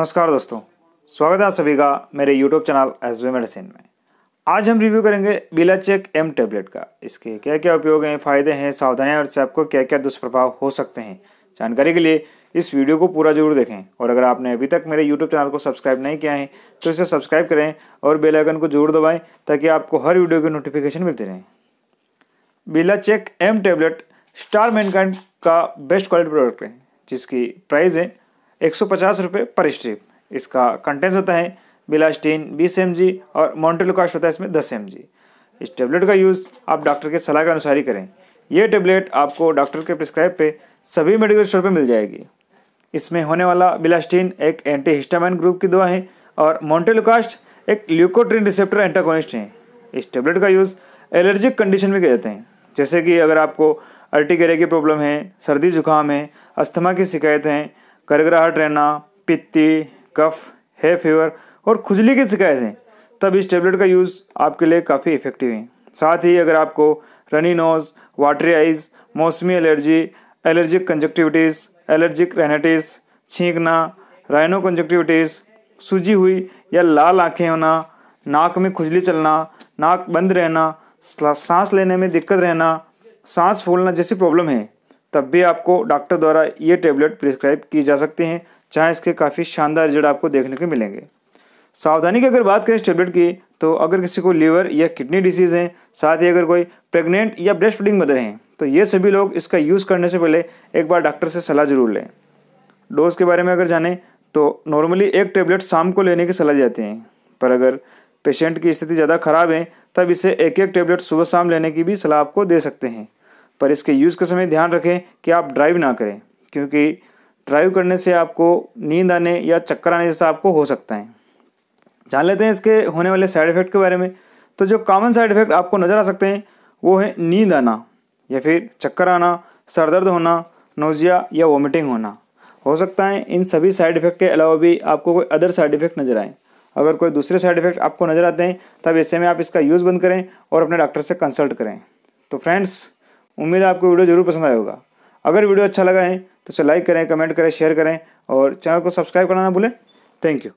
नमस्कार दोस्तों स्वागत है आप सभी का मेरे YouTube channel S B medicine में आज हम रिव्यू करेंगे बिलाचेक एम टेबलेट का इसके क्या क्या उपयोग हैं फायदे हैं सावधानियां और इससे आपको क्या क्या दुष्प्रभाव हो सकते हैं जानकारी के लिए इस वीडियो को पूरा जरूर देखें और अगर आपने अभी तक मेरे यूट्यूब चैनल को सब्सक्राइब नहीं किया है तो इसे सब्सक्राइब करें और बेलाइकन को जरूर दबाएँ ताकि आपको हर वीडियो की नोटिफिकेशन मिलती रहे बिलाचेक एम टेबलेट स्टार मैनकाइंड का बेस्ट क्वालिटी प्रोडक्ट है जिसकी प्राइस है एक सौ पचास रुपये पर स्ट्रिप इसका कंटेंस होता है बिलास्टीन बीस एम जी और मोन्टेलोकाश होता है इसमें दस एम जी इस टेबलेट का यूज़ आप डॉक्टर के सलाह के अनुसार ही करें यह टेबलेट आपको डॉक्टर के प्रिस्क्राइब पे सभी मेडिकल स्टोर पर मिल जाएगी इसमें होने वाला बिलास्टीन एक एंटी हिस्टामाइन ग्रुप की दवा है और मोन्टेलुकास्ट एक ल्यूकोट्रीन रिसेप्टर एंटागोनिस्ट है इस टेबलेट का यूज़ एलर्जिक कंडीशन में किया जाता है जैसे कि अगर आपको अर्टिकेरिया की प्रॉब्लम है सर्दी जुकाम है अस्थमा की शिकायत हैं करगराहट रहना पित्ती कफ है फीवर और खुजली की शिकायतें तब इस टेबलेट का यूज़ आपके लिए काफ़ी इफेक्टिव है साथ ही अगर आपको रनी नोज वाटरी आइज मौसमी allergy allergic conjunctivitis allergic rhinitis छींकना राइनो कंजक्टिविटीज़ सूजी हुई या लाल आँखें होना नाक में खुजली चलना नाक बंद रहना सांस लेने में दिक्कत रहना सांस फूलना जैसी प्रॉब्लम है तब भी आपको डॉक्टर द्वारा ये टेबलेट प्रिस्क्राइब की जा सकते हैं जहाँ इसके काफ़ी शानदार रिजल्ट आपको देखने को मिलेंगे सावधानी की अगर बात करें इस टेबलेट की तो अगर किसी को लीवर या किडनी डिसीज़ है साथ ही अगर कोई प्रेग्नेंट या ब्रेस्ट फीडिंग मदर हैं तो ये सभी लोग इसका यूज़ करने से पहले एक बार डॉक्टर से सलाह ज़रूर लें डोज के बारे में अगर जाने तो नॉर्मली एक टेबलेट शाम को लेने की सलाह जाती है पर अगर पेशेंट की स्थिति ज़्यादा खराब है तब इसे एक एक टेबलेट सुबह शाम लेने की भी सलाह आपको दे सकते हैं पर इसके यूज़ के समय ध्यान रखें कि आप ड्राइव ना करें क्योंकि ड्राइव करने से आपको नींद आने या चक्कर आने जैसा आपको हो सकता है जान लेते हैं इसके होने वाले साइड इफ़ेक्ट के बारे में तो जो कॉमन साइड इफ़ेक्ट आपको नज़र आ सकते हैं वो है नींद आना या फिर चक्कर आना सर दर्द होना नोज़िया या वॉमिटिंग होना हो सकता है इन सभी साइड इफ़ेक्ट के अलावा भी आपको कोई अदर साइड इफ़ेक्ट नज़र आए अगर कोई दूसरे साइड इफ़ेक्ट आपको नज़र आते हैं तब ऐसे में आप इसका यूज़ बंद करें और अपने डॉक्टर से कंसल्ट करें तो फ्रेंड्स उम्मीद है आपको वीडियो जरूर पसंद आया होगा अगर वीडियो अच्छा लगा है तो उसे लाइक करें कमेंट करें शेयर करें और चैनल को सब्सक्राइब करना ना भूलें थैंक यू